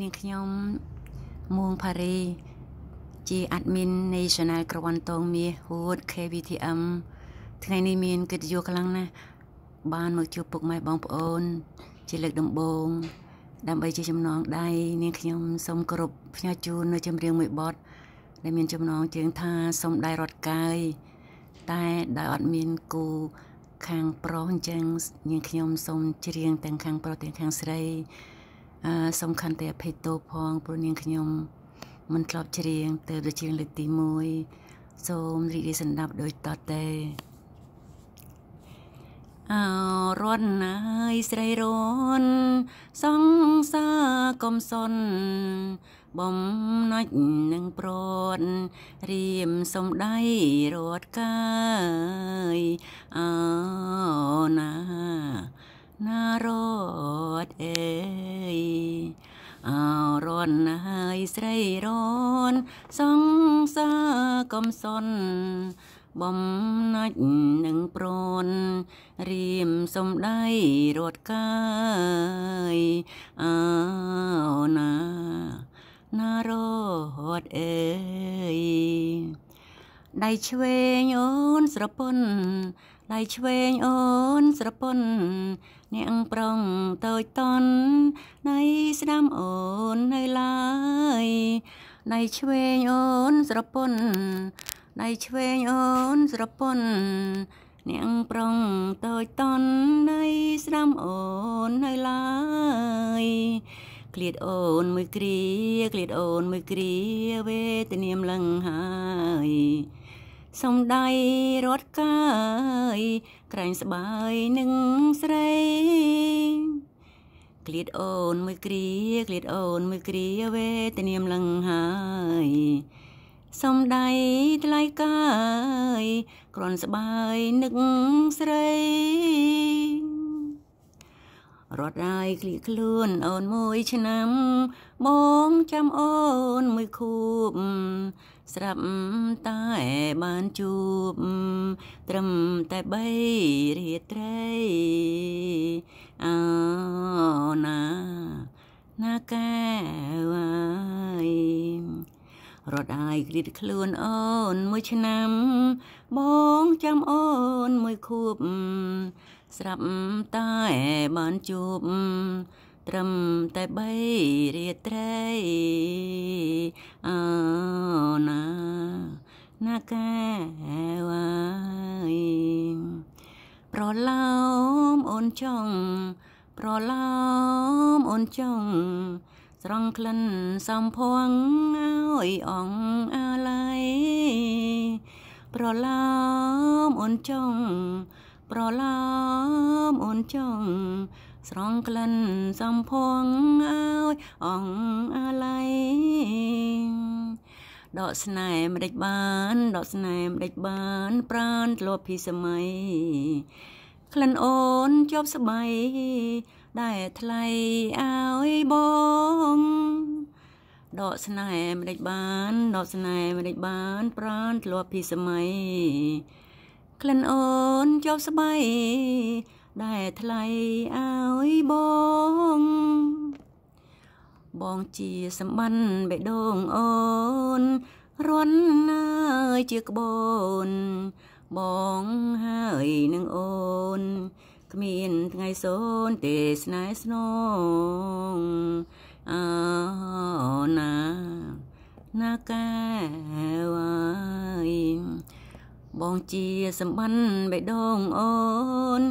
នាងខ្ញុំមួងផារីជា admin នៃ Channel ក្រវ៉ាន់តងមាសហួត KVTM ថ្ងៃនេះមានកិត្តិយសខ្លាំងណាស់បានមកជួបពុកម៉ែបងប្អូន ជាលើកដំបូង ដើម្បីជាចំណងដៃនាងខ្ញុំសូមគោរពផ្ញើជូននៅ ចម្រៀងមួយបទដែលមានចំណងជើងថាសូមដៃរត់កាយតែដោយអត់មានគូខាងប្រុសអញ្ចឹងនាងខ្ញុំសូមច្រៀងទាំងខាងប្រុសទាំងខាងស្រីអឺសំខាន់តែអភ័យទោសផងព្រោះនាងខ្ញុំមិនធ្លាប់ច្រៀងទៅដូចជាងលេខទី1សូមរីករាយសណ្ដាប់ដូចតទៅអោរន់ណៃស្រីរន់សង្សារកំសនបំណាច់នឹងប្រត់រៀមសំដៃរត់កាយអោណាណារត់អើយអរនហើយស្រីរនសងសាកំសនបំណាច់នឹងប្រនរៀមសំដៃរត់កាយអោណាណារត់អើយដៃឆ្វេងអូនស្រពន់ដៃឆ្វេងអូនស្រពន់អ្នកប្រងតូចតន់ដៃស្ដាំអូននៅឡើយដៃឆ្វេងអូនស្រពន់ដៃឆ្វេងអូនស្រពន់អ្នកប្រងតូចតន់ដៃស្ដាំអូននៅឡើយក្លៀតអូនមួយគ្រាក្លៀតអូនមួយគ្រាវេទនាមឡើងហើយសំដីរត់កាយក្រែងស្បាយនឹងស្រីក្លៀតអូនមួយគ្រាក្លៀតអូនមួយគ្រាវេទនាមលឹងហើយសំដីថ្លៃកាយក្រនស្បាយនឹកស្រីរត់រាយក្លៀកខ្លួនអូនមួយឆ្នាំបងចាំអូនមួយខួប ស្រាប់តែបានជួបត្រឹមតែបីរាត្រីអោណាណាកែវអើយរត់អាយគ្រៀតខ្លួនអូនមួយឆ្នាំបងចាំអូនមួយខួបស្រាប់តែបានជួបត្រឹមតែបីរាត្រីអោណា ណាកាវ៉ៃប្រឡោមអូនចង់ប្រឡោមអូនចង់ស្រង់ក្លិនសំភងអើយអងអាឡៃប្រឡោមអូនចង់ប្រឡំអូនចង់ស្រង់ក្លិនសំភងអើយអងអាឡៃដកស្នេហ៍មិនដេចបានដកស្នេហ៍មិនដេចបានប្រានធ្លាប់ពីសម័យក្លិនអូនជាប់ស្បៃដែលថ្លៃអើយបងដកស្នេហ៍មិនដេចបានដកស្នេហ៍មិនដេចបានប្រានធ្លាប់ពីសម័យក្លិនអូនចូលស្បៃដែលថ្លៃឲ្យបងបងជាសម្បិនបេះដូងអូន រន់អើយជាក្បូន បងហើយនឹងអូនគ្មានថ្ងៃសូនទេស្នេហ៍ស្នងអណា ណាកែវអើយបងជាសម្បិនបេះដូងអូន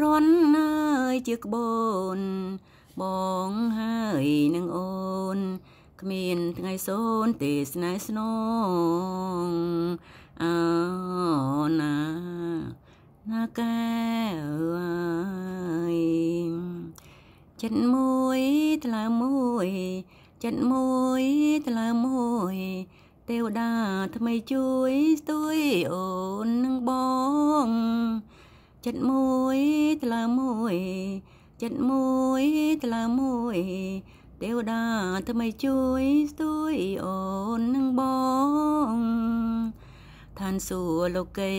រន់អើយជាក្បូនបងហើយនឹងអូនគ្មានថ្ងៃសូនទេស្នេហ៍ស្នងអើណាណាកែអើយចិត្តមួយថ្លើមួយចិត្តមួយថ្លើមួយទេវតាថ្មីជួយស្ទួយអូននឹងបង ចិត្តមួយថ្លើមួយ ចិត្តមួយថ្លើមួយ ទេវតាថ្មីជួយស្ទួយអូននឹងបងឋានសួគ៌លោកី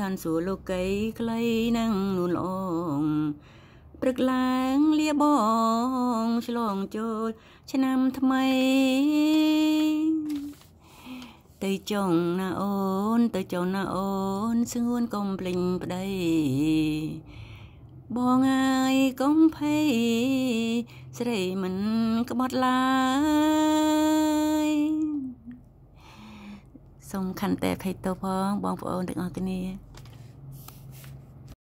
ឋានសួគ៌លោកីក្លីនឹងនួនល្អងព្រឹកឡើងលាបងឆ្លងចូលឆ្នាំថ្មីទៅចុងណាអូន ទៅចុងណាអូនស្ងួនកុំភ្លេចប្តីបងអើយកុំភ័យស្រីមិនក្បត់ឡើយសូមខន្តែភ័យទោសផងបងប្អូនទាំងអស់គ្នា